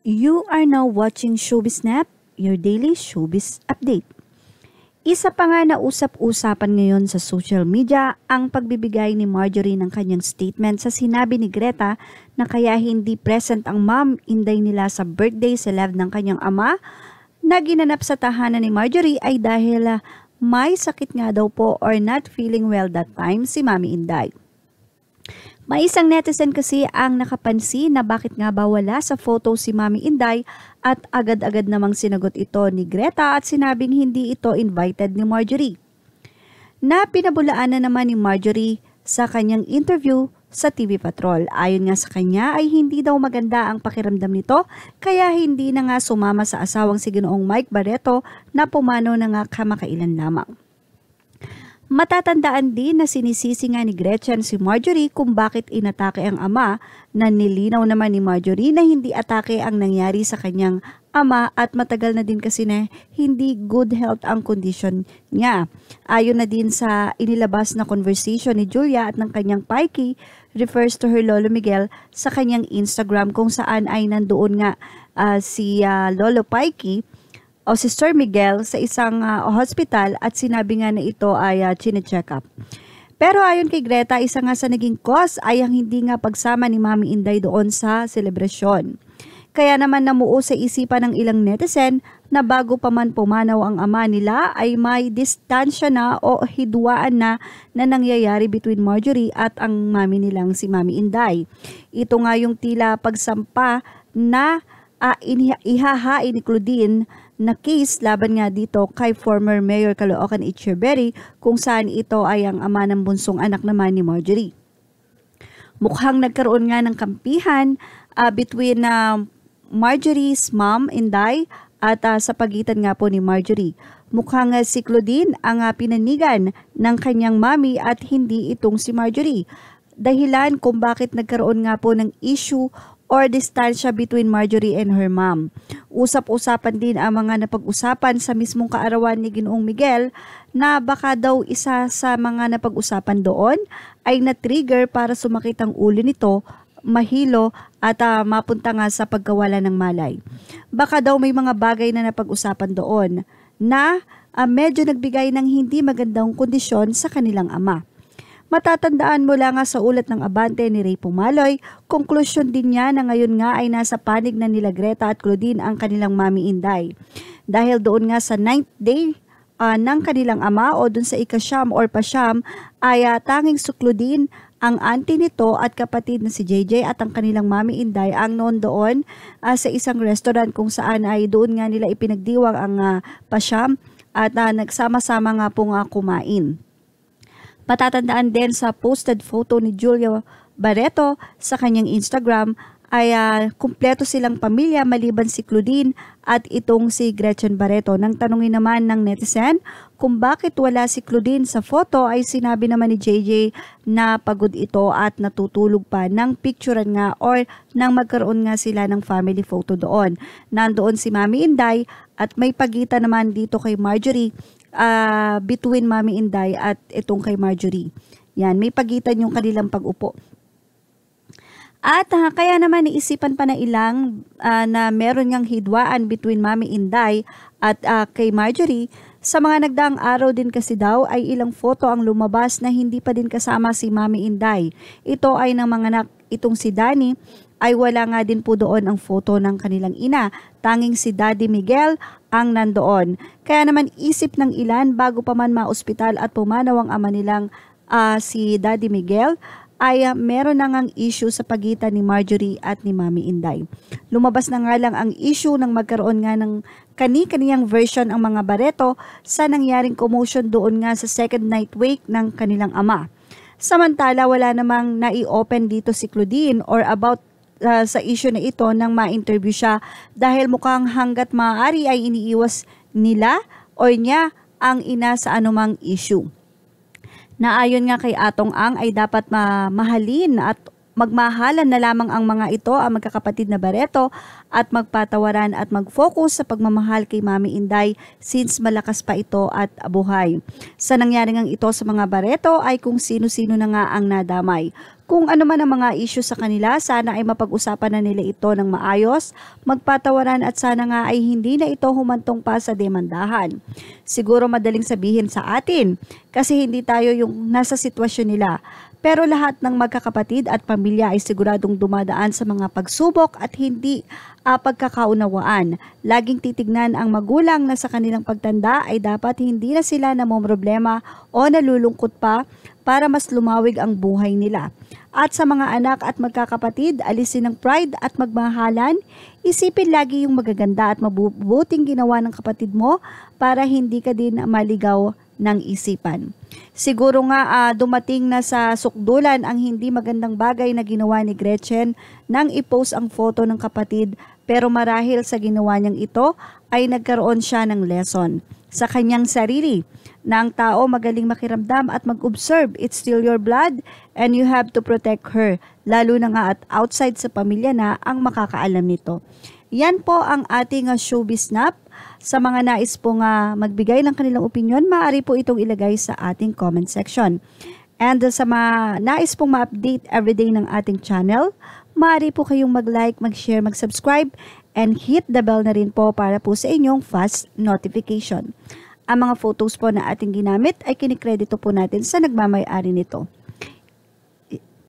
You are now watching Showbiz Snap, your daily showbiz update. Isa pa nga na usap-usapan ngayon sa social media ang pagbibigay ni Marjorie ng kanyang statement sa sinabi ni Greta na kaya hindi present ang mom inday nila sa birthday celeb ng kanyang ama na ginanap sa tahanan ni Marjorie ay dahil ah, may sakit nga daw po or not feeling well that time si Mami Inday. May isang netizen kasi ang nakapansin na bakit nga ba wala sa photo si Mami Inday at agad-agad namang sinagot ito ni Greta at sinabing hindi ito invited ni Marjorie. Na pinabulaan na naman ni Marjorie sa kanyang interview sa TV Patrol. Ayon nga sa kanya ay hindi daw maganda ang pakiramdam nito kaya hindi na nga sumama sa asawang si Ginoong Mike Barreto na pumano na nga kamakailan lamang. Matatandaan din na sinisisi nga ni Gretchen si Marjorie kung bakit inatake ang ama na nilinaw naman ni Marjorie na hindi atake ang nangyari sa kanyang ama at matagal na din kasi na hindi good health ang condition niya. Ayon na din sa inilabas na conversation ni Julia at ng kanyang Pikey refers to her Lolo Miguel sa kanyang Instagram kung saan ay nandoon nga uh, si uh, Lolo Pikey o si Sir Miguel sa isang uh, hospital at sinabi nga na ito ay uh, chine-check up. Pero ayon kay Greta, isa nga sa naging cause ay ang hindi nga pagsama ni Mami Inday doon sa selebrasyon. Kaya naman namuo sa isipan ng ilang netizen na bago pa man pumanaw ang ama nila ay may distansya na o hidwaan na na nangyayari between Marjorie at ang mami nilang si Mami Inday. Ito nga yung tila pagsampa na uh, ah, inihahain ni Claudine na case laban nga dito kay former Mayor Caloocan Echeverry kung saan ito ay ang ama ng bunsong anak naman ni Marjorie. Mukhang nagkaroon nga ng kampihan uh, between uh, Marjorie's mom and I at uh, sa pagitan nga po ni Marjorie. Mukhang uh, si Claudine ang uh, pinanigan ng kanyang mami at hindi itong si Marjorie dahilan kung bakit nagkaroon nga po ng issue or distansya between Marjorie and her mom. Usap-usapan din ang mga napag-usapan sa mismong kaarawan ni Ginoong Miguel na baka daw isa sa mga napag-usapan doon ay na-trigger para sumakit ang ulo nito mahilo at uh, mapunta nga sa pagkawala ng malay. Baka daw may mga bagay na napag-usapan doon na uh, medyo nagbigay ng hindi magandang kondisyon sa kanilang ama. Matatandaan mula nga sa ulat ng abante ni Ray Pumaloy, konklusyon din niya na ngayon nga ay nasa panig na nila Greta at Claudine ang kanilang mami Inday. Dahil doon nga sa ninth day uh, ng kanilang ama o doon sa ikasyam or pasyam ay uh, tanging Claudine ang auntie nito at kapatid na si JJ at ang kanilang mami Inday ang noon doon uh, sa isang restaurant kung saan ay doon nga nila ipinagdiwang ang uh, pasyam at uh, nagsama-sama nga pong uh, kumain. Matatandaan din sa posted photo ni Julia Barreto sa kanyang Instagram ay uh, kumpleto silang pamilya maliban si Claudine at itong si Gretchen Barreto. Nang tanungin naman ng netizen kung bakit wala si Claudine sa photo ay sinabi naman ni JJ na pagod ito at natutulog pa ng picturean nga or nang magkaroon nga sila ng family photo doon. Nandoon si Mami Inday at may pagita naman dito kay Marjorie uh, between Mami Inday at itong kay Marjorie. Yan, may pagitan yung kanilang pag-upo. At uh, kaya naman naisipan pa na ilang uh, na meron ngang hidwaan between Mami Inday at uh, kay Marjorie. Sa mga nagdaang araw din kasi daw ay ilang foto ang lumabas na hindi pa din kasama si Mami Inday. Ito ay ng mga anak itong si Danny ay wala nga din po doon ang photo ng kanilang ina. Tanging si Daddy Miguel ang nandoon. Kaya naman isip ng ilan bago pa man maospital at pumanaw ang ama nilang uh, si Daddy Miguel ay uh, meron na ngang issue sa pagitan ni Marjorie at ni Mami Inday. Lumabas na nga lang ang issue ng magkaroon nga ng kani-kaniyang version ang mga bareto sa nangyaring commotion doon nga sa second night wake ng kanilang ama. Samantala, wala namang nai-open dito si Claudine or about uh, sa issue na ito nang ma-interview siya dahil mukhang hanggat maaari ay iniiwas nila o niya ang ina sa anumang issue. Naayon nga kay Atong Ang ay dapat ma- mahalin at Magmahalan na lamang ang mga ito ang magkakapatid na bareto at magpatawaran at mag-focus sa pagmamahal kay Mami Inday since malakas pa ito at buhay. Sa nangyari ngang ito sa mga bareto ay kung sino-sino na nga ang nadamay. Kung ano man ang mga issue sa kanila, sana ay mapag-usapan na nila ito ng maayos, magpatawaran at sana nga ay hindi na ito humantong pa sa demandahan. Siguro madaling sabihin sa atin kasi hindi tayo yung nasa sitwasyon nila. Pero lahat ng magkakapatid at pamilya ay siguradong dumadaan sa mga pagsubok at hindi uh, pagkakaunawaan. Laging titignan ang magulang na sa kanilang pagtanda ay dapat hindi na sila namomroblema o nalulungkot pa para mas lumawig ang buhay nila. At sa mga anak at magkakapatid, alisin ang pride at magmahalan. Isipin lagi yung magaganda at mabubuting ginawa ng kapatid mo para hindi ka din maligaw ng isipan. Siguro nga uh, dumating na sa sukdulan ang hindi magandang bagay na ginawa ni Gretchen nang ipost ang photo ng kapatid pero marahil sa ginawa niyang ito ay nagkaroon siya ng lesson sa kanyang sarili na ang tao magaling makiramdam at mag-observe. It's still your blood and you have to protect her. Lalo na nga at outside sa pamilya na ang makakaalam nito. Yan po ang ating ah, showbiz snap. Sa mga nais pong uh, magbigay ng kanilang opinion, maaari po itong ilagay sa ating comment section. And uh, sa mga nais pong ma-update everyday ng ating channel, maaari po kayong mag-like, mag-share, mag-subscribe, and hit the bell na rin po para po sa inyong fast notification. Ang mga photos po na ating ginamit ay kinikredito po natin sa nagmamayari nito.